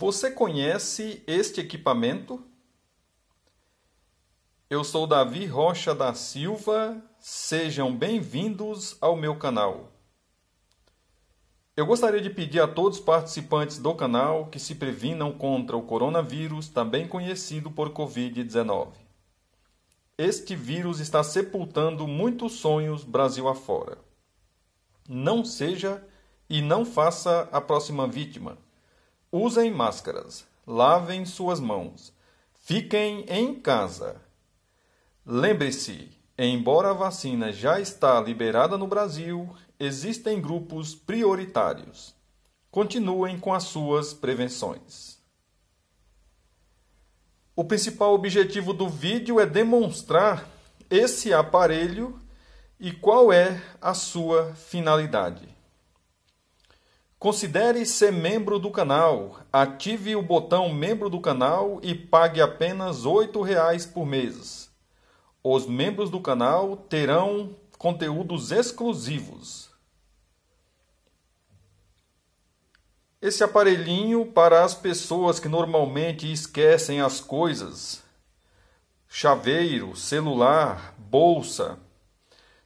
Você conhece este equipamento? Eu sou Davi Rocha da Silva, sejam bem-vindos ao meu canal. Eu gostaria de pedir a todos os participantes do canal que se previnam contra o coronavírus, também conhecido por Covid-19. Este vírus está sepultando muitos sonhos Brasil afora. Não seja e não faça a próxima vítima. Usem máscaras, lavem suas mãos, fiquem em casa. Lembre-se, embora a vacina já está liberada no Brasil, existem grupos prioritários. Continuem com as suas prevenções. O principal objetivo do vídeo é demonstrar esse aparelho e qual é a sua finalidade. Considere ser membro do canal. Ative o botão Membro do canal e pague apenas R$ 8,00 por mês. Os membros do canal terão conteúdos exclusivos. Esse aparelhinho para as pessoas que normalmente esquecem as coisas. Chaveiro, celular, bolsa.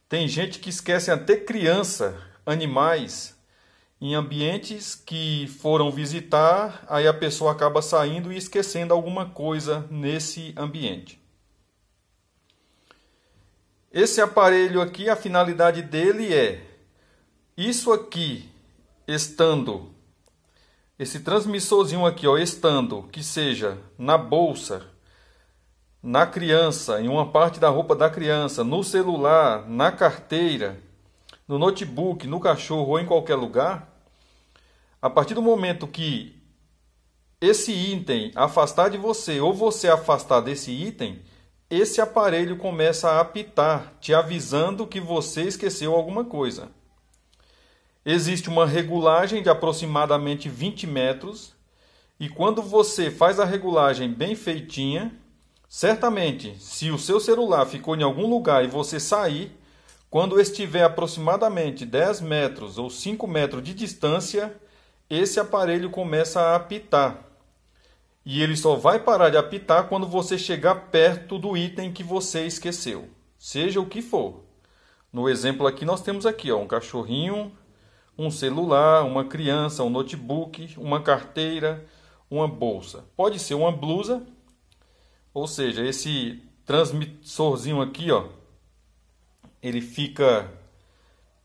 Tem gente que esquece até criança, animais em ambientes que foram visitar, aí a pessoa acaba saindo e esquecendo alguma coisa nesse ambiente. Esse aparelho aqui, a finalidade dele é isso aqui estando esse transmissorzinho aqui, ó, estando que seja na bolsa, na criança, em uma parte da roupa da criança, no celular, na carteira, no notebook, no cachorro ou em qualquer lugar, a partir do momento que esse item afastar de você ou você afastar desse item, esse aparelho começa a apitar, te avisando que você esqueceu alguma coisa. Existe uma regulagem de aproximadamente 20 metros, e quando você faz a regulagem bem feitinha, certamente, se o seu celular ficou em algum lugar e você sair, quando estiver aproximadamente 10 metros ou 5 metros de distância, esse aparelho começa a apitar. E ele só vai parar de apitar quando você chegar perto do item que você esqueceu, seja o que for. No exemplo aqui nós temos aqui, ó, um cachorrinho, um celular, uma criança, um notebook, uma carteira, uma bolsa. Pode ser uma blusa, ou seja, esse transmissorzinho aqui, ó, ele fica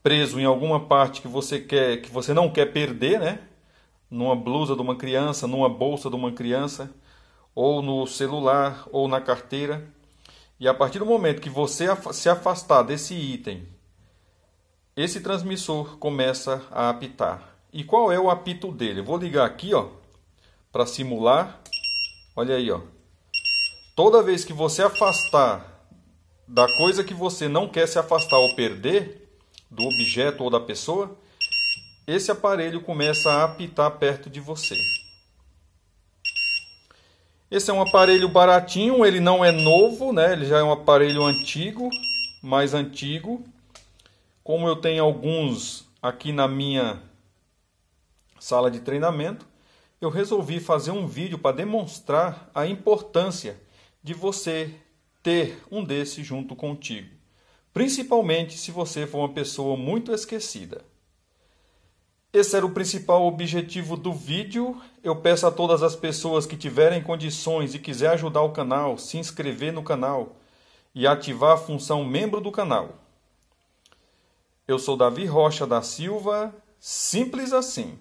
preso em alguma parte que você quer, que você não quer perder, né? numa blusa de uma criança, numa bolsa de uma criança, ou no celular, ou na carteira. E a partir do momento que você se afastar desse item, esse transmissor começa a apitar. E qual é o apito dele? Eu vou ligar aqui, ó, para simular. Olha aí, ó. Toda vez que você afastar da coisa que você não quer se afastar ou perder, do objeto ou da pessoa, esse aparelho começa a apitar perto de você. Esse é um aparelho baratinho, ele não é novo, né? Ele já é um aparelho antigo, mais antigo. Como eu tenho alguns aqui na minha sala de treinamento, eu resolvi fazer um vídeo para demonstrar a importância de você ter um desse junto contigo, principalmente se você for uma pessoa muito esquecida. Esse era o principal objetivo do vídeo. Eu peço a todas as pessoas que tiverem condições e quiser ajudar o canal, se inscrever no canal e ativar a função membro do canal. Eu sou Davi Rocha da Silva, simples assim.